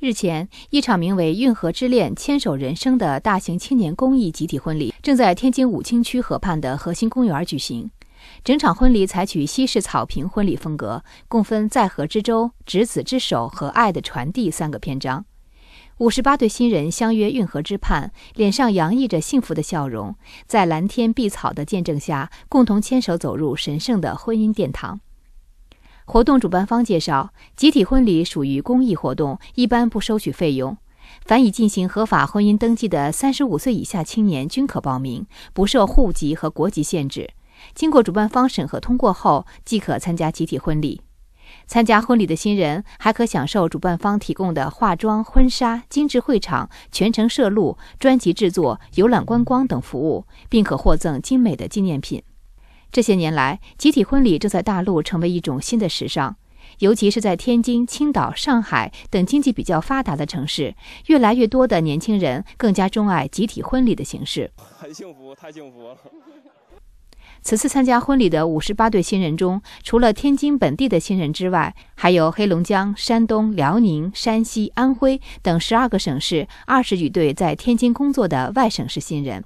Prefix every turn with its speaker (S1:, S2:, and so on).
S1: 日前，一场名为《运河之恋，牵手人生》的大型青年公益集体婚礼，正在天津武清区河畔的核心公园举行。整场婚礼采取西式草坪婚礼风格，共分“在河之洲”“执子之手”和“爱的传递”三个篇章。五十八对新人相约运河之畔，脸上洋溢着幸福的笑容，在蓝天碧草的见证下，共同牵手走入神圣的婚姻殿堂。活动主办方介绍，集体婚礼属于公益活动，一般不收取费用。凡已进行合法婚姻登记的三十五岁以下青年均可报名，不受户籍和国籍限制。经过主办方审核通过后，即可参加集体婚礼。参加婚礼的新人还可享受主办方提供的化妆、婚纱、精致会场、全程摄录、专辑制作、游览观光等服务，并可获赠精美的纪念品。这些年来，集体婚礼正在大陆成为一种新的时尚，尤其是在天津、青岛、上海等经济比较发达的城市，越来越多的年轻人更加钟爱集体婚礼的形式。
S2: 很幸福，太幸福了。
S1: 此次参加婚礼的五十八对新人中，除了天津本地的新人之外，还有黑龙江、山东、辽宁、山西、安徽等十二个省市二十余对在天津工作的外省市新人。